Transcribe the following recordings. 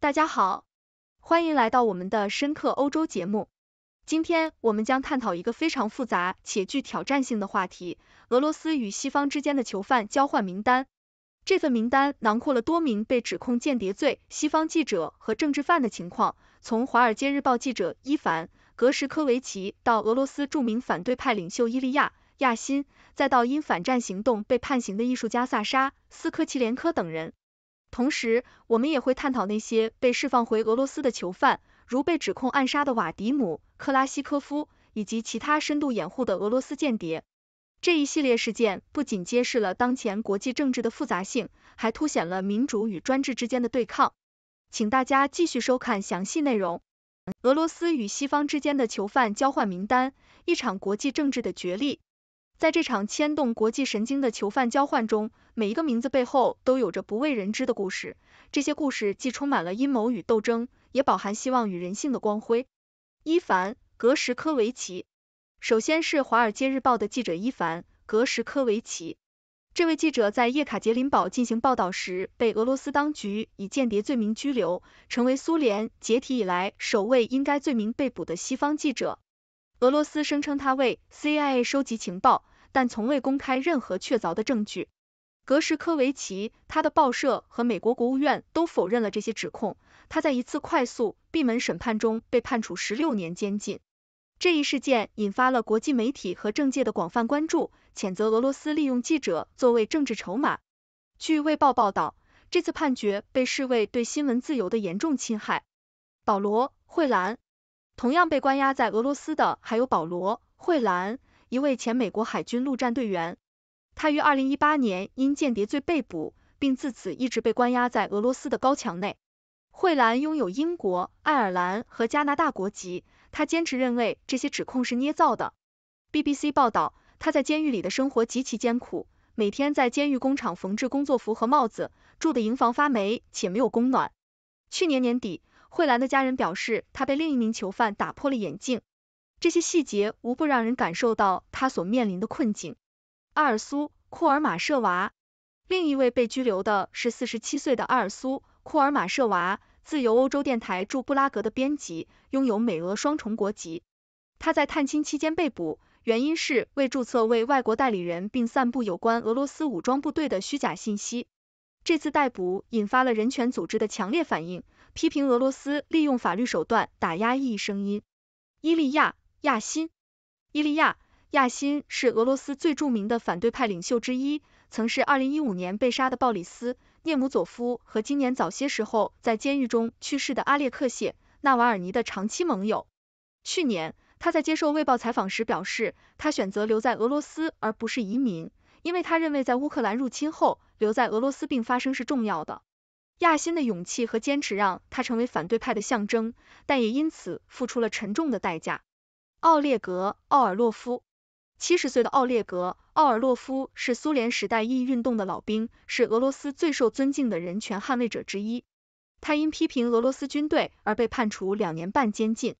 大家好，欢迎来到我们的深刻欧洲节目。今天我们将探讨一个非常复杂且具挑战性的话题——俄罗斯与西方之间的囚犯交换名单。这份名单囊括了多名被指控间谍罪、西方记者和政治犯的情况，从《华尔街日报》记者伊凡·格什科维奇到俄罗斯著名反对派领袖伊利亚·亚辛，再到因反战行动被判刑的艺术家萨沙·斯科奇连科等人。同时，我们也会探讨那些被释放回俄罗斯的囚犯，如被指控暗杀的瓦迪姆·克拉西科夫以及其他深度掩护的俄罗斯间谍。这一系列事件不仅揭示了当前国际政治的复杂性，还凸显了民主与专制之间的对抗。请大家继续收看详细内容。俄罗斯与西方之间的囚犯交换名单，一场国际政治的角力。在这场牵动国际神经的囚犯交换中，每一个名字背后都有着不为人知的故事。这些故事既充满了阴谋与斗争，也饱含希望与人性的光辉。伊凡·格什科维奇，首先是《华尔街日报》的记者伊凡·格什科维奇。这位记者在叶卡捷琳堡进行报道时，被俄罗斯当局以间谍罪名拘留，成为苏联解体以来首位因该罪名被捕的西方记者。俄罗斯声称他为 CIA 收集情报，但从未公开任何确凿的证据。格什科维奇、他的报社和美国国务院都否认了这些指控。他在一次快速闭门审判中被判处十六年监禁。这一事件引发了国际媒体和政界的广泛关注，谴责俄罗斯利用记者作为政治筹码。据《卫报》报道，这次判决被视为对新闻自由的严重侵害。保罗·惠兰。同样被关押在俄罗斯的还有保罗·惠兰，一位前美国海军陆战队员。他于二零一八年因间谍罪被捕，并自此一直被关押在俄罗斯的高墙内。惠兰拥有英国、爱尔兰和加拿大国籍，他坚持认为这些指控是捏造的。BBC 报道，他在监狱里的生活极其艰苦，每天在监狱工厂缝制工作服和帽子，住的营房发霉且没有供暖。去年年底。惠兰的家人表示，他被另一名囚犯打破了眼镜。这些细节无不让人感受到他所面临的困境。阿尔苏·库尔马舍娃，另一位被拘留的是四十七岁的阿尔苏·库尔马舍娃，自由欧洲电台驻布拉格的编辑，拥有美俄双重国籍。他在探亲期间被捕，原因是未注册为外国代理人并散布有关俄罗斯武装部队的虚假信息。这次逮捕引发了人权组织的强烈反应。批评俄罗斯利用法律手段打压异议声音。伊利亚·亚辛，伊利亚·亚辛是俄罗斯最著名的反对派领袖之一，曾是2015年被杀的鲍里斯·涅姆佐夫和今年早些时候在监狱中去世的阿列克谢·纳瓦尔尼的长期盟友。去年，他在接受《卫报》采访时表示，他选择留在俄罗斯而不是移民，因为他认为在乌克兰入侵后留在俄罗斯并发声是重要的。亚辛的勇气和坚持让他成为反对派的象征，但也因此付出了沉重的代价。奥列格·奥尔洛夫，七十岁的奥列格·奥尔洛夫是苏联时代异议运动的老兵，是俄罗斯最受尊敬的人权捍卫者之一。他因批评俄罗斯军队而被判处两年半监禁。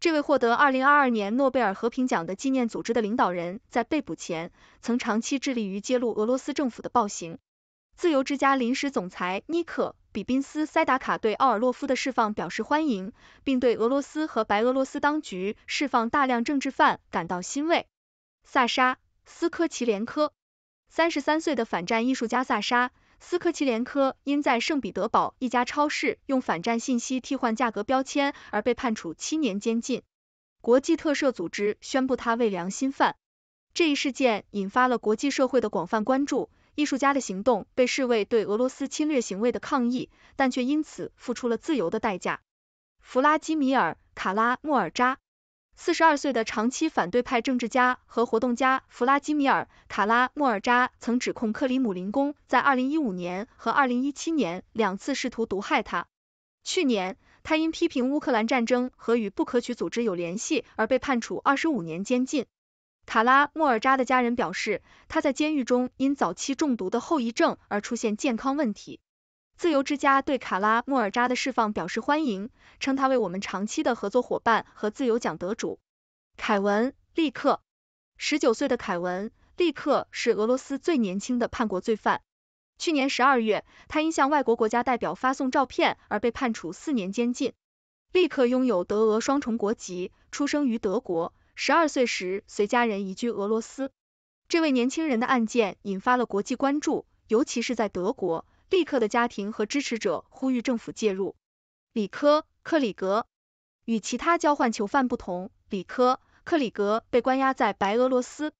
这位获得二零二二年诺贝尔和平奖的纪念组织的领导人在被捕前，曾长期致力于揭露俄罗斯政府的暴行。自由之家临时总裁尼克·比宾斯塞达卡对奥尔洛夫的释放表示欢迎，并对俄罗斯和白俄罗斯当局释放大量政治犯感到欣慰。萨沙·斯科奇连科，三十三岁的反战艺术家萨沙·斯科奇连科，因在圣彼得堡一家超市用反战信息替换价格标签而被判处七年监禁。国际特赦组织宣布他为良心犯。这一事件引发了国际社会的广泛关注。艺术家的行动被视为对俄罗斯侵略行为的抗议，但却因此付出了自由的代价。弗拉基米尔·卡拉莫尔扎，四十二岁的长期反对派政治家和活动家弗拉基米尔·卡拉莫尔扎曾指控克里姆林宫在二零一五年和二零一七年两次试图毒害他。去年，他因批评乌克兰战争和与不可取组织有联系而被判处二十五年监禁。卡拉莫尔扎的家人表示，他在监狱中因早期中毒的后遗症而出现健康问题。自由之家对卡拉莫尔扎的释放表示欢迎，称他为我们长期的合作伙伴和自由奖得主。凯文·利克，十九岁的凯文·利克是俄罗斯最年轻的叛国罪犯。去年十二月，他因向外国国家代表发送照片而被判处四年监禁。利克拥有德俄双重国籍，出生于德国。十二岁时随家人移居俄罗斯，这位年轻人的案件引发了国际关注，尤其是在德国，立刻的家庭和支持者呼吁政府介入。里科·克里格与其他交换囚犯不同，里科·克里格被关押在白俄罗斯，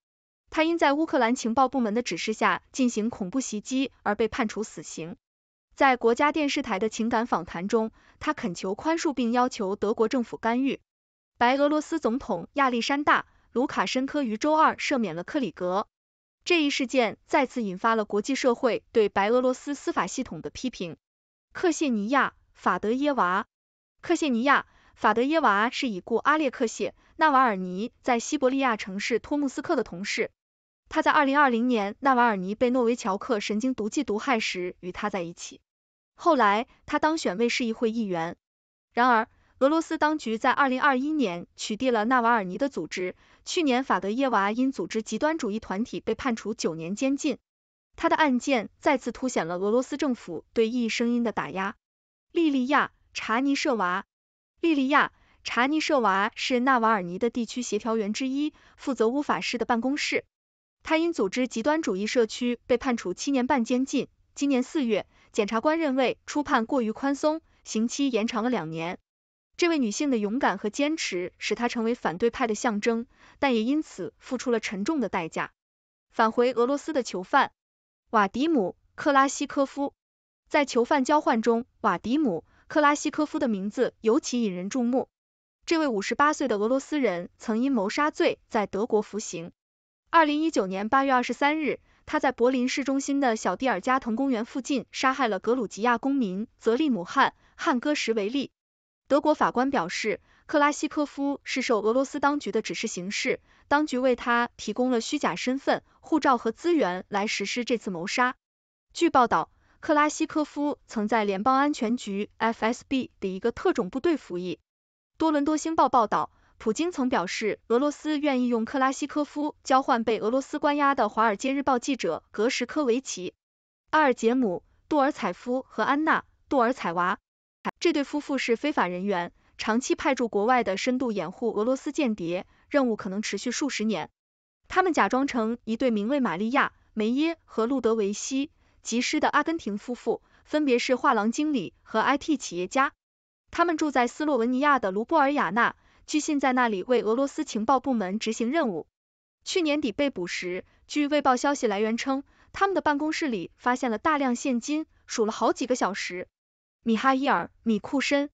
他因在乌克兰情报部门的指示下进行恐怖袭击而被判处死刑。在国家电视台的情感访谈中，他恳求宽恕并要求德国政府干预。白俄罗斯总统亚历山大·卢卡申科于周二赦免了克里格。这一事件再次引发了国际社会对白俄罗斯司法系统的批评。克谢尼亚·法德耶娃，克谢尼亚·法德耶娃是已故阿列克谢·纳瓦尔尼在西伯利亚城市托木斯克的同事。他在2020年纳瓦尔尼被诺维乔克神经毒剂毒害时与他在一起。后来，他当选为市议会议员。然而，俄罗斯当局在二零二一年取缔了纳瓦尔尼的组织。去年，法德耶娃因组织极端主义团体被判处九年监禁。他的案件再次凸显了俄罗斯政府对异议声音的打压。莉莉亚·查尼舍娃，莉莉亚·查尼舍娃是纳瓦尔尼的地区协调员之一，负责乌法市的办公室。他因组织极端主义社区被判处七年半监禁。今年四月，检察官认为初判过于宽松，刑期延长了两年。这位女性的勇敢和坚持使她成为反对派的象征，但也因此付出了沉重的代价。返回俄罗斯的囚犯瓦迪姆·克拉西科夫，在囚犯交换中，瓦迪姆·克拉西科夫的名字尤其引人注目。这位五十八岁的俄罗斯人曾因谋杀罪在德国服刑。二零一九年八月二十三日，他在柏林市中心的小蒂尔加滕公园附近杀害了格鲁吉亚公民泽利姆汉·汉戈什维利。德国法官表示，克拉西科夫是受俄罗斯当局的指示行事，当局为他提供了虚假身份、护照和资源来实施这次谋杀。据报道，克拉西科夫曾在联邦安全局 （FSB） 的一个特种部队服役。多伦多星报报道，普京曾表示，俄罗斯愿意用克拉西科夫交换被俄罗斯关押的《华尔街日报》记者格什科维奇、阿尔杰姆·杜尔采夫和安娜·杜尔采娃。这对夫妇是非法人员，长期派驻国外的深度掩护俄罗斯间谍，任务可能持续数十年。他们假装成一对名为玛利亚·梅耶和路德维希·吉施的阿根廷夫妇，分别是画廊经理和 IT 企业家。他们住在斯洛文尼亚的卢布尔雅纳，据信在那里为俄罗斯情报部门执行任务。去年底被捕时，据卫报消息来源称，他们的办公室里发现了大量现金，数了好几个小时。米哈伊尔·米库申，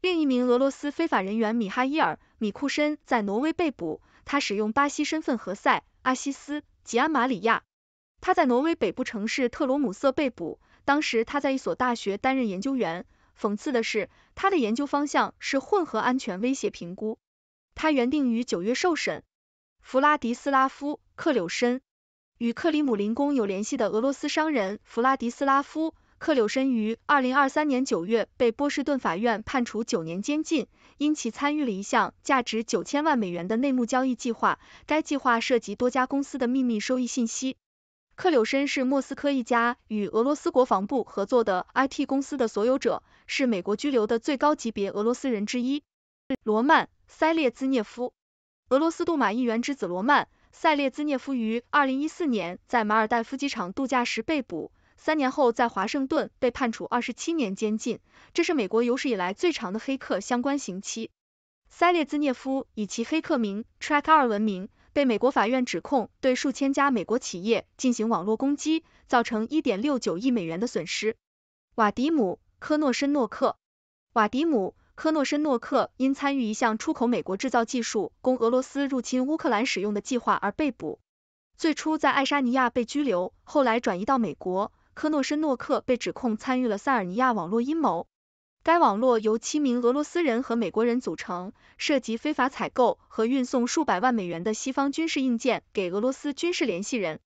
另一名俄罗斯非法人员米哈伊尔·米库申在挪威被捕。他使用巴西身份何塞·阿西斯·吉安马里亚。他在挪威北部城市特罗姆瑟被捕，当时他在一所大学担任研究员。讽刺的是，他的研究方向是混合安全威胁评估。他原定于九月受审。弗拉迪斯拉夫·克柳申，与克里姆林宫有联系的俄罗斯商人弗拉迪斯拉夫。克柳申于二零二三年九月被波士顿法院判处九年监禁，因其参与了一项价值九千万美元的内幕交易计划，该计划涉及多家公司的秘密收益信息。克柳申是莫斯科一家与俄罗斯国防部合作的 IT 公司的所有者，是美国拘留的最高级别俄罗斯人之一。罗曼·塞列兹涅夫，俄罗斯杜马议员之子罗曼·塞列兹涅夫于二零一四年在马尔代夫机场度假时被捕。三年后，在华盛顿被判处二十七年监禁，这是美国有史以来最长的黑客相关刑期。塞列兹涅夫以其黑客名 t r a c k 二文名，被美国法院指控对数千家美国企业进行网络攻击，造成一点六九亿美元的损失。瓦迪姆·科诺申诺克，瓦迪姆·科诺申诺克因参与一项出口美国制造技术供俄罗斯入侵乌克兰使用的计划而被捕，最初在爱沙尼亚被拘留，后来转移到美国。科诺申诺克被指控参与了塞尔尼亚网络阴谋。该网络由七名俄罗斯人和美国人组成，涉及非法采购和运送数百万美元的西方军事硬件给俄罗斯军事联系人。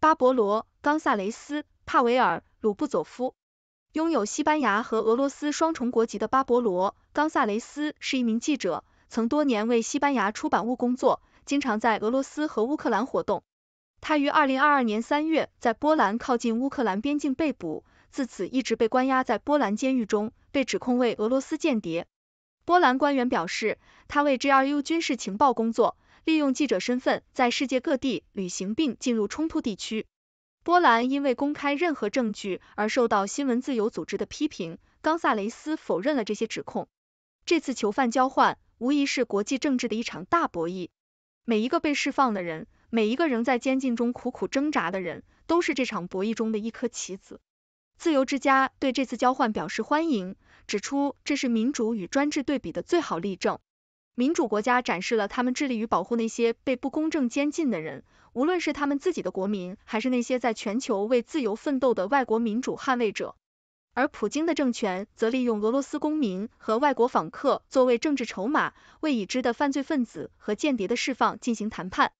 巴博罗·冈萨雷斯、帕维尔·鲁布佐夫，拥有西班牙和俄罗斯双重国籍的巴博罗·冈萨雷斯是一名记者，曾多年为西班牙出版物工作，经常在俄罗斯和乌克兰活动。他于二零二二年三月在波兰靠近乌克兰边境被捕，自此一直被关押在波兰监狱中，被指控为俄罗斯间谍。波兰官员表示，他为 GRU 军事情报工作，利用记者身份在世界各地旅行并进入冲突地区。波兰因为公开任何证据而受到新闻自由组织的批评。冈萨雷斯否认了这些指控。这次囚犯交换无疑是国际政治的一场大博弈，每一个被释放的人。每一个仍在监禁中苦苦挣扎的人，都是这场博弈中的一颗棋子。自由之家对这次交换表示欢迎，指出这是民主与专制对比的最好例证。民主国家展示了他们致力于保护那些被不公正监禁的人，无论是他们自己的国民，还是那些在全球为自由奋斗的外国民主捍卫者。而普京的政权则利用俄罗斯公民和外国访客作为政治筹码，为已知的犯罪分子和间谍的释放进行谈判。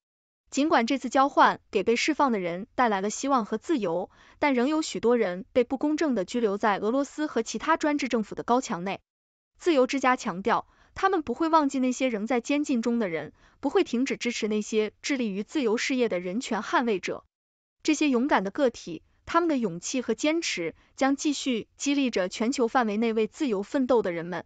尽管这次交换给被释放的人带来了希望和自由，但仍有许多人被不公正的拘留在俄罗斯和其他专制政府的高墙内。自由之家强调，他们不会忘记那些仍在监禁中的人，不会停止支持那些致力于自由事业的人权捍卫者。这些勇敢的个体，他们的勇气和坚持，将继续激励着全球范围内为自由奋斗的人们。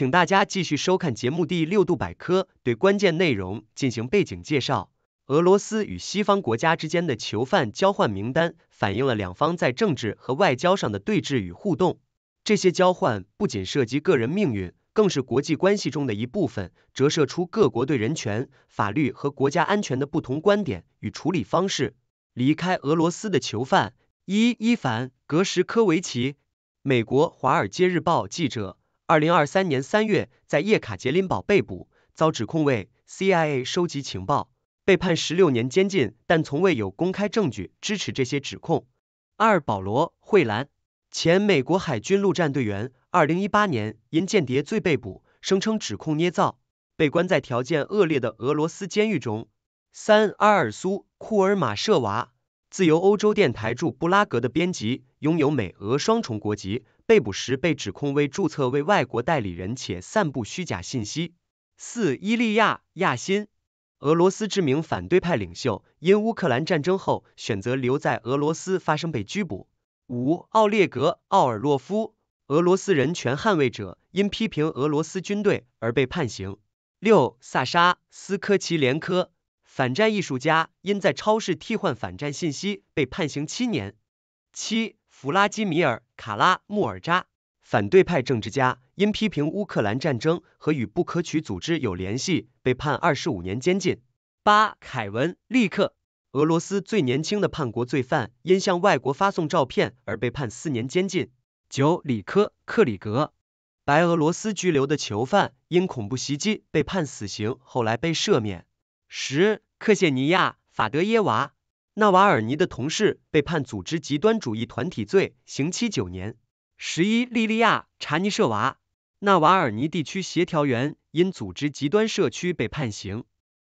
请大家继续收看节目《第六度百科》，对关键内容进行背景介绍。俄罗斯与西方国家之间的囚犯交换名单，反映了两方在政治和外交上的对峙与互动。这些交换不仅涉及个人命运，更是国际关系中的一部分，折射出各国对人权、法律和国家安全的不同观点与处理方式。离开俄罗斯的囚犯伊伊凡格什科维奇，美国《华尔街日报》记者。二零二三年三月，在叶卡捷琳堡被捕，遭指控为 CIA 收集情报，被判十六年监禁，但从未有公开证据支持这些指控。二、保罗·惠兰，前美国海军陆战队员，二零一八年因间谍罪被捕，声称指控捏造，被关在条件恶劣的俄罗斯监狱中。三、阿尔苏·库尔马舍娃，自由欧洲电台驻布拉格的编辑，拥有美俄双重国籍。被捕时被指控为注册为外国代理人且散布虚假信息。四、伊利亚亚辛，俄罗斯知名反对派领袖，因乌克兰战争后选择留在俄罗斯发生被拘捕。五、奥列格奥尔洛夫，俄罗斯人权捍卫者，因批评俄罗斯军队而被判刑。六、萨沙斯科齐连科，反战艺术家，因在超市替换反战信息被判刑七年。七。弗拉基米尔·卡拉穆尔扎，反对派政治家，因批评乌克兰战争和与不可取组织有联系，被判二十五年监禁。八凯文·利克，俄罗斯最年轻的叛国罪犯，因向外国发送照片而被判四年监禁。九里科·克里格，白俄罗斯拘留的囚犯，因恐怖袭击被判死刑，后来被赦免。十克谢尼亚·法德耶娃。纳瓦尔尼的同事被判组织极端主义团体罪，刑期九年。十一，莉莉亚·查尼舍娃，纳瓦尔尼地区协调员因组织极端社区被判刑。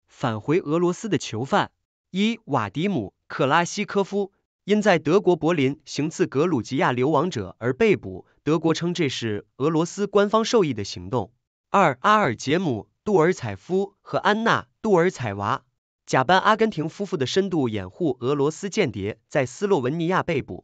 返回俄罗斯的囚犯伊瓦迪姆·克拉西科夫因在德国柏林行刺格鲁吉亚流亡者而被捕，德国称这是俄罗斯官方授意的行动。二，阿尔杰姆·杜尔采夫和安娜·杜尔采娃。假扮阿根廷夫妇的深度掩护俄罗斯间谍在斯洛文尼亚被捕。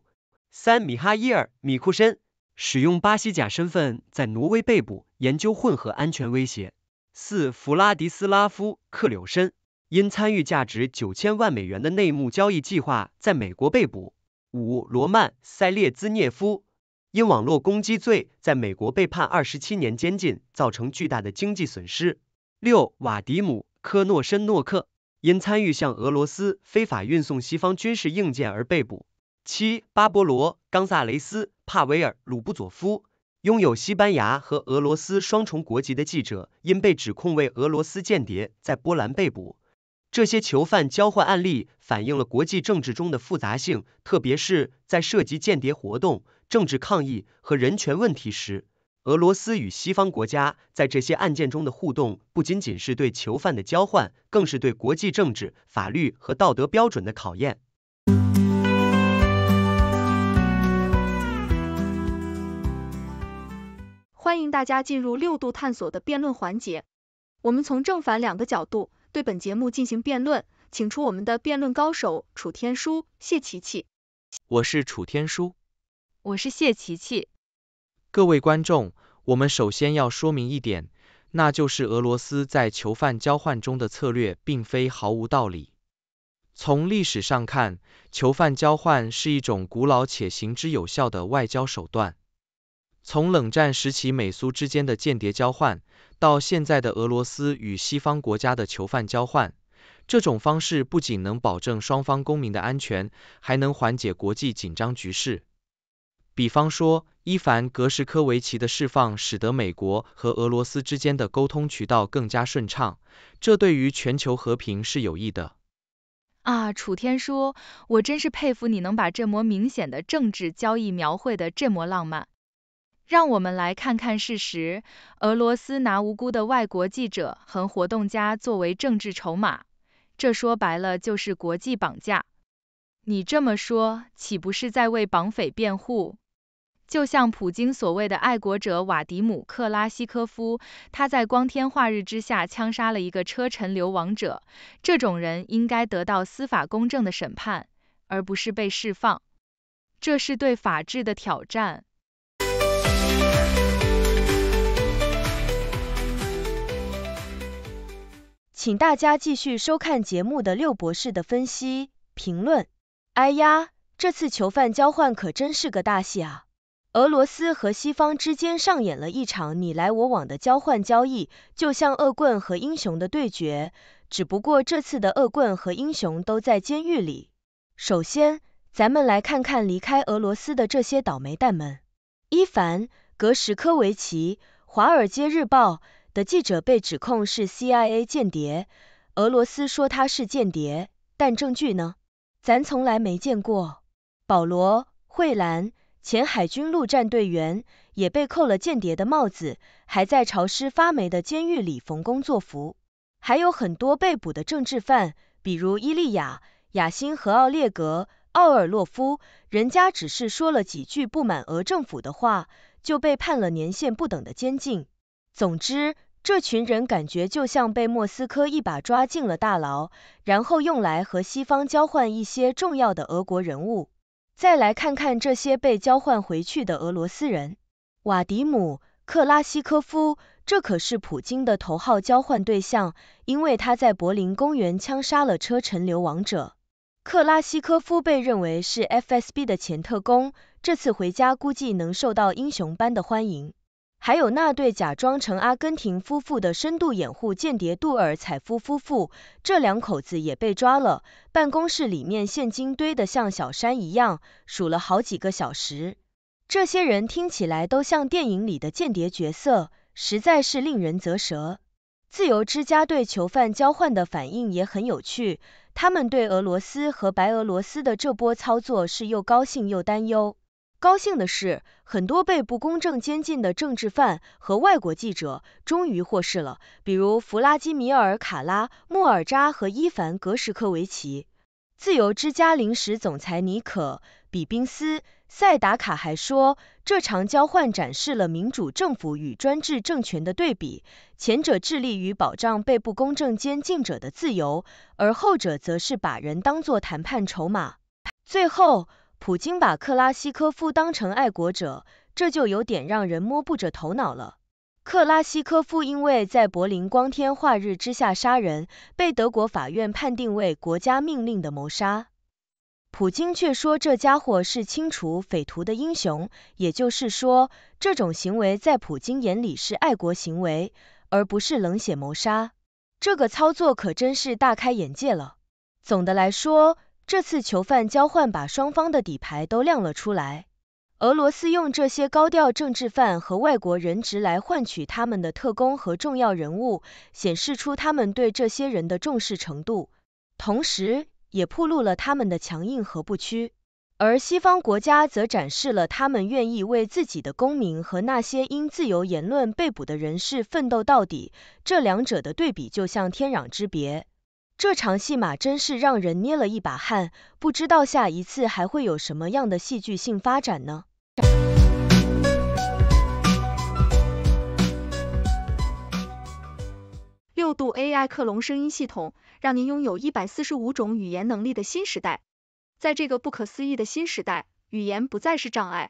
三米哈伊尔米库申使用巴西假身份在挪威被捕，研究混合安全威胁。四弗拉迪斯拉夫克柳申因参与价值九千万美元的内幕交易计划在美国被捕。五罗曼塞列兹涅夫因网络攻击罪在美国被判二十七年监禁，造成巨大的经济损失。六瓦迪姆科诺申诺克。因参与向俄罗斯非法运送西方军事硬件而被捕。七，巴勃罗·冈萨雷斯·帕维尔·鲁布佐夫，拥有西班牙和俄罗斯双重国籍的记者，因被指控为俄罗斯间谍，在波兰被捕。这些囚犯交换案例反映了国际政治中的复杂性，特别是在涉及间谍活动、政治抗议和人权问题时。俄罗斯与西方国家在这些案件中的互动，不仅仅是对囚犯的交换，更是对国际政治、法律和道德标准的考验。欢迎大家进入六度探索的辩论环节，我们从正反两个角度对本节目进行辩论，请出我们的辩论高手楚天舒、谢琪琪。我是楚天舒。我是谢琪琪。各位观众，我们首先要说明一点，那就是俄罗斯在囚犯交换中的策略并非毫无道理。从历史上看，囚犯交换是一种古老且行之有效的外交手段。从冷战时期美苏之间的间谍交换，到现在的俄罗斯与西方国家的囚犯交换，这种方式不仅能保证双方公民的安全，还能缓解国际紧张局势。比方说，伊凡格什科维奇的释放使得美国和俄罗斯之间的沟通渠道更加顺畅，这对于全球和平是有益的。啊，楚天舒，我真是佩服你能把这么明显的政治交易描绘的这么浪漫。让我们来看看事实：俄罗斯拿无辜的外国记者和活动家作为政治筹码，这说白了就是国际绑架。你这么说，岂不是在为绑匪辩护？就像普京所谓的爱国者瓦迪姆克拉西科夫，他在光天化日之下枪杀了一个车臣流亡者，这种人应该得到司法公正的审判，而不是被释放，这是对法治的挑战。请大家继续收看节目的六博士的分析评论。哎呀，这次囚犯交换可真是个大戏啊！俄罗斯和西方之间上演了一场你来我往的交换交易，就像恶棍和英雄的对决，只不过这次的恶棍和英雄都在监狱里。首先，咱们来看看离开俄罗斯的这些倒霉蛋们：伊凡·格什科维奇，《华尔街日报》的记者被指控是 CIA 间谍，俄罗斯说他是间谍，但证据呢？咱从来没见过。保罗·惠兰。前海军陆战队员也被扣了间谍的帽子，还在潮湿发霉的监狱里缝工作服。还有很多被捕的政治犯，比如伊利亚、雅辛和奥列格·奥尔洛夫，人家只是说了几句不满俄政府的话，就被判了年限不等的监禁。总之，这群人感觉就像被莫斯科一把抓进了大牢，然后用来和西方交换一些重要的俄国人物。再来看看这些被交换回去的俄罗斯人，瓦迪姆·克拉西科夫，这可是普京的头号交换对象，因为他在柏林公园枪杀了车臣流亡者。克拉西科夫被认为是 FSB 的前特工，这次回家估计能受到英雄般的欢迎。还有那对假装成阿根廷夫妇的深度掩护间谍杜尔采夫夫妇，这两口子也被抓了。办公室里面现金堆得像小山一样，数了好几个小时。这些人听起来都像电影里的间谍角色，实在是令人啧舌。自由之家对囚犯交换的反应也很有趣，他们对俄罗斯和白俄罗斯的这波操作是又高兴又担忧。高兴的是，很多被不公正监禁的政治犯和外国记者终于获释了，比如弗拉基米尔·卡拉穆尔扎和伊凡·格什科维奇。自由之家临时总裁尼可·比宾斯·塞达卡还说，这场交换展示了民主政府与专制政权的对比，前者致力于保障被不公正监禁者的自由，而后者则是把人当作谈判筹码。最后。普京把克拉西科夫当成爱国者，这就有点让人摸不着头脑了。克拉西科夫因为在柏林光天化日之下杀人，被德国法院判定为国家命令的谋杀，普京却说这家伙是清除匪徒的英雄，也就是说，这种行为在普京眼里是爱国行为，而不是冷血谋杀。这个操作可真是大开眼界了。总的来说，这次囚犯交换把双方的底牌都亮了出来。俄罗斯用这些高调政治犯和外国人质来换取他们的特工和重要人物，显示出他们对这些人的重视程度，同时也暴露了他们的强硬和不屈。而西方国家则展示了他们愿意为自己的公民和那些因自由言论被捕的人士奋斗到底。这两者的对比就像天壤之别。这场戏码真是让人捏了一把汗，不知道下一次还会有什么样的戏剧性发展呢？六度 AI 克隆声音系统，让您拥有一百四十五种语言能力的新时代。在这个不可思议的新时代，语言不再是障碍。